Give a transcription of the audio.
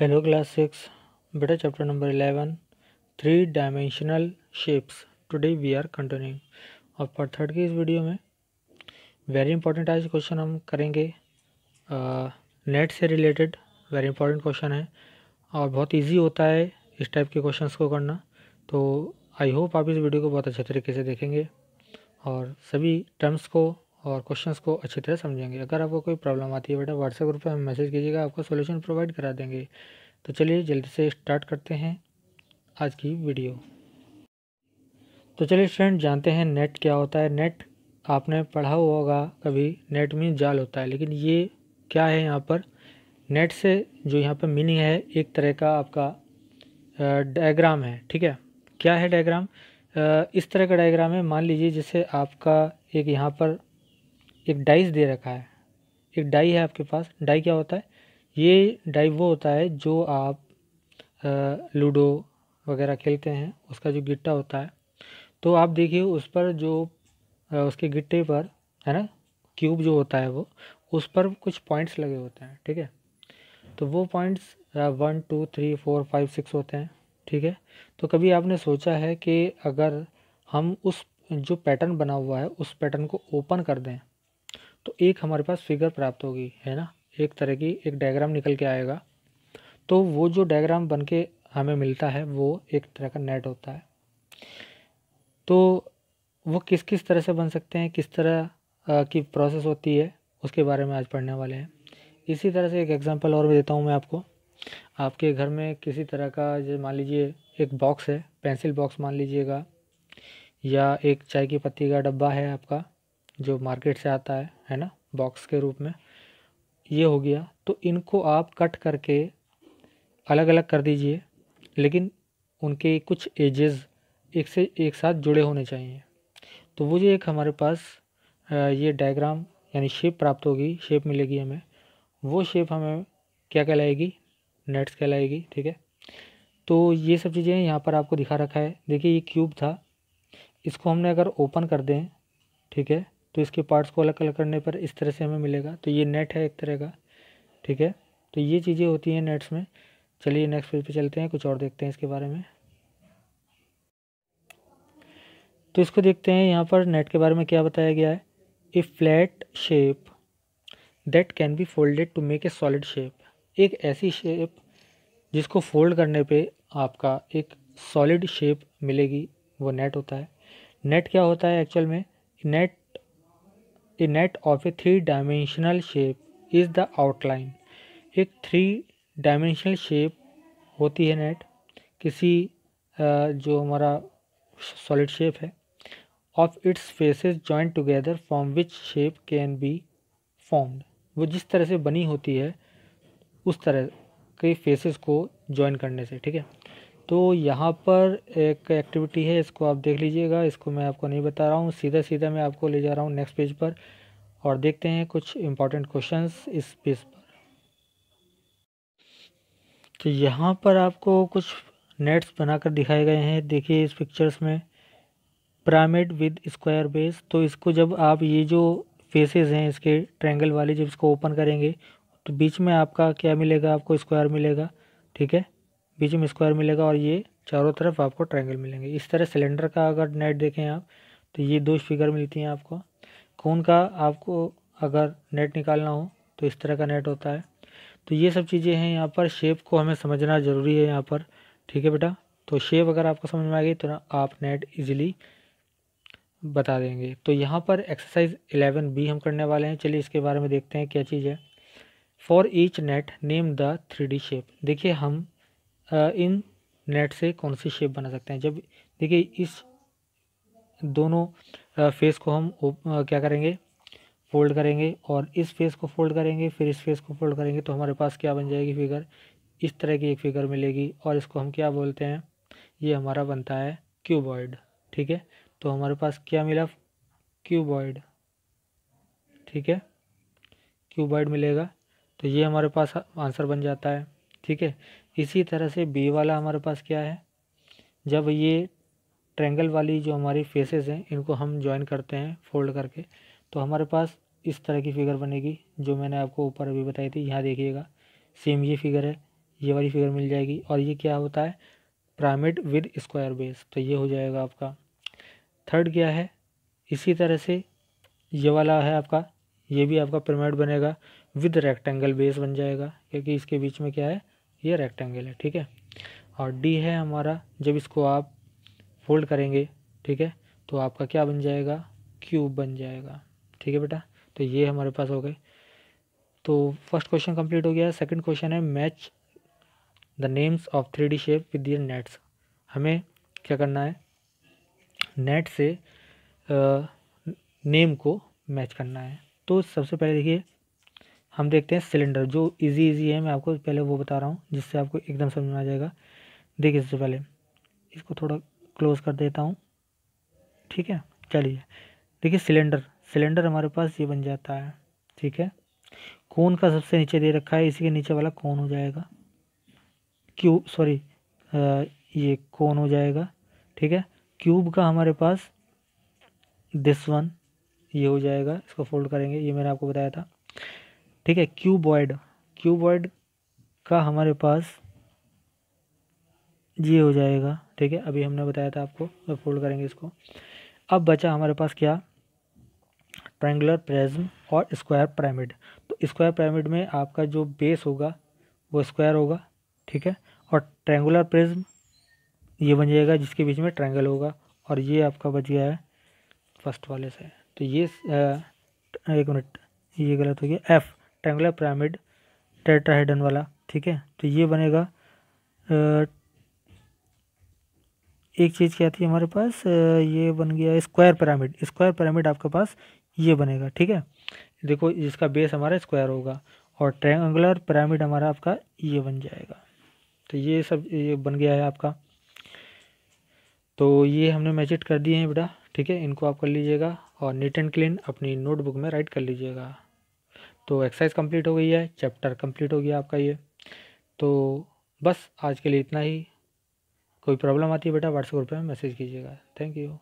hello class six बेटा chapter number eleven three dimensional shapes today we are continuing और पर third की इस वीडियो में वेरी इंपॉर्टेंट आज क्वेश्चन हम करेंगे नेट से रिलेटेड वेरी इंपॉर्टेंट क्वेश्चन है और बहुत इजी होता है इस टाइप के क्वेश्चंस को करना तो आई होप आप इस वीडियो को बहुत अच्छे तरीके से देखेंगे और सभी टर्म्स को और क्वेश्चंस को अच्छी तरह समझेंगे अगर आपको कोई प्रॉब्लम आती है बेटा व्हाट्सएप ग्रुप पर हमें मैसेज कीजिएगा आपको सोल्यूशन प्रोवाइड करा देंगे तो चलिए जल्दी से स्टार्ट करते हैं आज की वीडियो तो चलिए फ्रेंड जानते हैं नेट क्या होता है नेट आपने पढ़ा हुआ होगा कभी नेट मीन जाल होता है लेकिन ये क्या है यहाँ पर नेट से जो यहाँ पर मीनिंग है एक तरह का आपका डायग्राम है ठीक है क्या है डायग्राम इस तरह का डायग्राम है मान लीजिए जैसे आपका एक यहाँ पर एक डाइस दे रखा है एक डाई है आपके पास डाई क्या होता है ये डाई वो होता है जो आप लूडो वगैरह खेलते हैं उसका जो गिट्टा होता है तो आप देखिए उस पर जो उसके गिट्टे पर है ना क्यूब जो होता है वो उस पर कुछ पॉइंट्स लगे होते हैं ठीक है तो वो points one two three four five six होते हैं ठीक है तो कभी आपने सोचा है कि अगर हम उस जो पैटर्न बना हुआ है उस पैटर्न को ओपन कर दें तो एक हमारे पास फिगर प्राप्त होगी है ना एक तरह की एक डायग्राम निकल के आएगा तो वो जो डायग्राम बन के हमें मिलता है वो एक तरह का नेट होता है तो वो किस किस तरह से बन सकते हैं किस तरह की प्रोसेस होती है उसके बारे में आज पढ़ने वाले हैं इसी तरह से एक एग्ज़ाम्पल और भी देता हूँ मैं आपको आपके घर में किसी तरह का जो मान लीजिए एक बॉक्स है पेंसिल बॉक्स मान लीजिएगा या एक चाय की पत्ती का डब्बा है आपका जो मार्केट से आता है है ना बॉक्स के रूप में ये हो गया तो इनको आप कट करके अलग अलग कर दीजिए लेकिन उनके कुछ एजेस एक से एक साथ जुड़े होने चाहिए तो वो जो एक हमारे पास ये डायग्राम यानी शेप प्राप्त होगी शेप मिलेगी हमें वो शेप हमें क्या कहलाएगी नेट्स कहलाएगी ठीक है तो ये सब चीज़ें यहाँ पर आपको दिखा रखा है देखिए ये क्यूब था इसको हमने अगर ओपन कर दें ठीक है तो इसके पार्ट्स को अलग अलग करने पर इस तरह से हमें मिलेगा तो ये नेट है एक तरह का ठीक है तो ये चीज़ें होती हैं नेट्स में चलिए नेक्स्ट पेज पे चलते हैं कुछ और देखते हैं इसके बारे में तो इसको देखते हैं यहाँ पर नेट के बारे में क्या बताया गया है a flat shape that can be folded to make a solid shape एक ऐसी शेप जिसको फोल्ड करने पे आपका एक सॉलिड शेप मिलेगी वो नेट होता है नेट क्या होता है एक्चुअल में net the net of a three dimensional shape is the outline एक थ्री डायमेंशनल शेप होती है नेट किसी जो हमारा सॉलिड शेप है of its faces joint together from which shape can be formed वो जिस तरह से बनी होती है उस तरह के फेसेस को जॉइन करने से ठीक है तो यहाँ पर एक एक्टिविटी है इसको आप देख लीजिएगा इसको मैं आपको नहीं बता रहा हूँ सीधा सीधा मैं आपको ले जा रहा हूँ नेक्स्ट पेज पर और देखते हैं कुछ इम्पॉर्टेंट क्वेश्चन इस पेज पर तो यहाँ पर आपको कुछ नेट्स बनाकर दिखाए गए हैं देखिए इस पिक्चर्स में पिरामिड विद स्क्वायर बेस तो इसको जब आप ये जो फेसेस हैं इसके ट्रायंगल वाले जब इसको ओपन करेंगे तो बीच में आपका क्या मिलेगा आपको स्क्वायर मिलेगा ठीक है बीच में स्क्वायर मिलेगा और ये चारों तरफ आपको ट्रायंगल मिलेंगे इस तरह सिलेंडर का अगर नेट देखें आप तो ये दो फिगर मिलती हैं आपको कौन का आपको अगर नेट निकालना हो तो इस तरह का नेट होता है तो ये सब चीज़ें हैं यहाँ पर शेप को हमें समझना ज़रूरी है यहाँ पर ठीक है बेटा तो शेप अगर आपको समझ में आ गई तो ना आप नेट इजीली बता देंगे तो यहाँ पर एक्सरसाइज एलेवन बी हम करने वाले हैं चलिए इसके बारे में देखते हैं क्या चीज़ है for each net name the three D shape देखिए हम इन नेट से कौन सी शेप बना सकते हैं जब देखिए इस दोनों फेस को हम क्या करेंगे फोल्ड करेंगे और इस फेस को फोल्ड करेंगे फिर इस फेस को फोल्ड करेंगे तो हमारे पास क्या बन जाएगी फिगर इस तरह की एक फिगर मिलेगी और इसको हम क्या बोलते हैं ये हमारा बनता है क्यूबॉइड ठीक है तो हमारे पास क्या मिला क्यूबॉइड ठीक है क्यूबॉइड मिलेगा तो ये हमारे पास आंसर बन जाता है ठीक है इसी तरह से बी वाला हमारे पास क्या है जब ये ट्रेंगल वाली जो हमारी फेसेस हैं इनको हम ज्वाइन करते हैं फोल्ड करके तो हमारे पास इस तरह की फिगर बनेगी जो मैंने आपको ऊपर अभी बताई थी यहाँ देखिएगा सेम ये फिगर है ये वाली फिगर मिल जाएगी और ये क्या होता है प्रामिड विद स्क्वायर बेस तो ये हो जाएगा आपका थर्ड क्या है इसी तरह से ये वाला है आपका ये भी आपका पिरामिड बनेगा विद रेक्टेंगल बेस बन जाएगा क्योंकि इसके बीच में क्या है ये रेक्टेंगल है ठीक है और डी है हमारा जब इसको आप फोल्ड करेंगे ठीक है तो आपका क्या बन जाएगा क्यूब बन जाएगा ठीक है बेटा तो ये हमारे पास हो गए तो फर्स्ट क्वेश्चन कंप्लीट हो गया सेकंड क्वेश्चन है match the names of three D shape with their nets हमें क्या करना है नेट से आ, नेम को मैच करना है तो सबसे पहले देखिए हम देखते हैं सिलेंडर जो इजी इजी है मैं आपको पहले वो बता रहा हूँ जिससे आपको एकदम समझ में आ जाएगा देखिए इससे पहले इसको थोड़ा क्लोज़ कर देता हूँ ठीक है चलिए देखिए सिलेंडर सिलेंडर हमारे पास ये बन जाता है ठीक है कौन का सबसे नीचे दे रखा है इसी के नीचे वाला कौन हो जाएगा क्यूब सॉरी ये कौन हो जाएगा ठीक है क्यूब का हमारे पास दिस वन ये हो जाएगा इसको फोल्ड करेंगे ये मैंने आपको बताया था ठीक है क्यूबॉयड क्यूबॉयड का हमारे पास ये हो जाएगा ठीक है अभी हमने बताया था आपको तो फोल्ड करेंगे इसको अब बचा हमारे पास क्या ट्रेंगुलर प्रेज्म और स्क्वायर पैरामिड तो स्क्वायर पैरामिड में आपका जो बेस होगा वो स्क्वायर होगा ठीक है और ट्रेंगुलर प्रिज्म ये बन जाएगा जिसके बीच में ट्रायंगल होगा और ये आपका बच गया है फर्स्ट वाले से तो ये आ, एक मिनट ये गलत हो गया एफ़ ट्रैंगुलर पिरामिड टेट्राहेडन वाला ठीक है तो ये बनेगा एक चीज़ क्या थी हमारे पास ये बन गया स्क्वायर पिरामिड स्क्वायर पिरामिड आपके पास ये बनेगा ठीक है देखो जिसका बेस हमारा स्क्वायर होगा और ट्रायंगुलर पिरामिड हमारा आपका ये बन जाएगा तो ये सब ये बन गया है आपका तो ये हमने मैचिट कर दिए हैं बेटा ठीक है इनको आप कर लीजिएगा और नीट एंड क्लीन अपनी नोटबुक में राइट कर लीजिएगा तो एक्सरसाइज कंप्लीट हो गई है चैप्टर कंप्लीट हो गया आपका ये तो बस आज के लिए इतना ही कोई प्रॉब्लम आती है बेटा व्हाट्सएप ग्रुप में मैसेज कीजिएगा थैंक यू